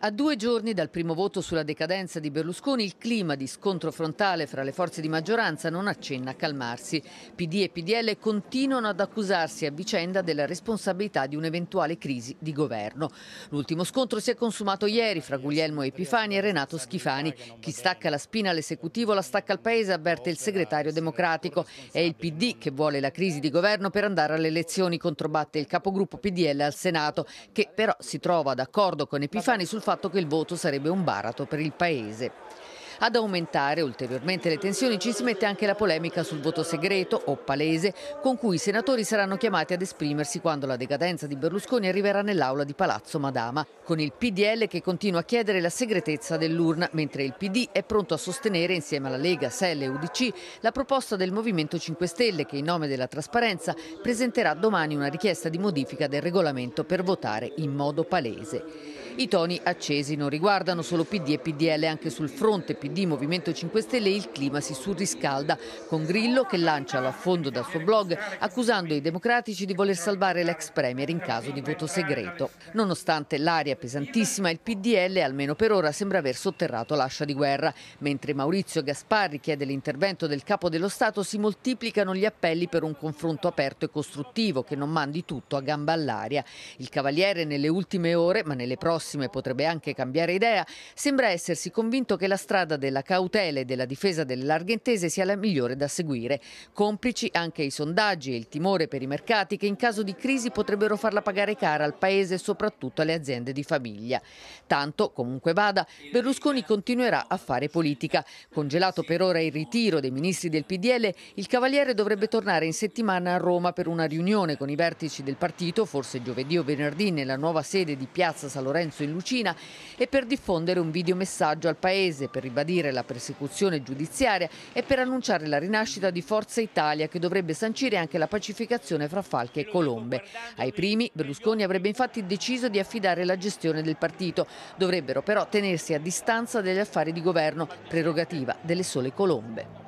A due giorni dal primo voto sulla decadenza di Berlusconi, il clima di scontro frontale fra le forze di maggioranza non accenna a calmarsi. PD e PDL continuano ad accusarsi a vicenda della responsabilità di un'eventuale crisi di governo. L'ultimo scontro si è consumato ieri fra Guglielmo Epifani e Renato Schifani. Chi stacca la spina all'esecutivo la stacca al paese, avverte il segretario democratico. È il PD che vuole la crisi di governo per andare alle elezioni, controbatte il capogruppo PDL al Senato, che però si trova d'accordo con Epifani sul fatto che il voto sarebbe un barato per il Paese. Ad aumentare ulteriormente le tensioni ci si mette anche la polemica sul voto segreto o palese con cui i senatori saranno chiamati ad esprimersi quando la decadenza di Berlusconi arriverà nell'aula di Palazzo Madama, con il PDL che continua a chiedere la segretezza dell'urna, mentre il PD è pronto a sostenere insieme alla Lega, SEL e UDC la proposta del Movimento 5 Stelle che in nome della trasparenza presenterà domani una richiesta di modifica del regolamento per votare in modo palese. I toni accesi non riguardano solo PD e PDL, anche sul fronte PD Movimento 5 Stelle il clima si surriscalda, con Grillo che lancia l'affondo dal suo blog accusando i democratici di voler salvare l'ex premier in caso di voto segreto. Nonostante l'aria pesantissima, il PDL almeno per ora sembra aver sotterrato l'ascia di guerra, mentre Maurizio Gasparri chiede l'intervento del capo dello Stato si moltiplicano gli appelli per un confronto aperto e costruttivo che non mandi tutto a gamba all'aria. Il Cavaliere nelle ultime ore, ma nelle prossime prossime potrebbe anche cambiare idea, sembra essersi convinto che la strada della cautela e della difesa delle larghe intese sia la migliore da seguire. Complici anche i sondaggi e il timore per i mercati che in caso di crisi potrebbero farla pagare cara al Paese e soprattutto alle aziende di famiglia. Tanto, comunque vada, Berlusconi continuerà a fare politica. Congelato per ora il ritiro dei ministri del PDL, il Cavaliere dovrebbe tornare in settimana a Roma per una riunione con i vertici del partito, forse giovedì o venerdì nella nuova sede di Piazza San Lorenzo Costanzo in Lucina e per diffondere un videomessaggio al Paese, per ribadire la persecuzione giudiziaria e per annunciare la rinascita di Forza Italia che dovrebbe sancire anche la pacificazione fra Falche e Colombe. Ai primi Berlusconi avrebbe infatti deciso di affidare la gestione del partito, dovrebbero però tenersi a distanza degli affari di governo, prerogativa delle sole Colombe.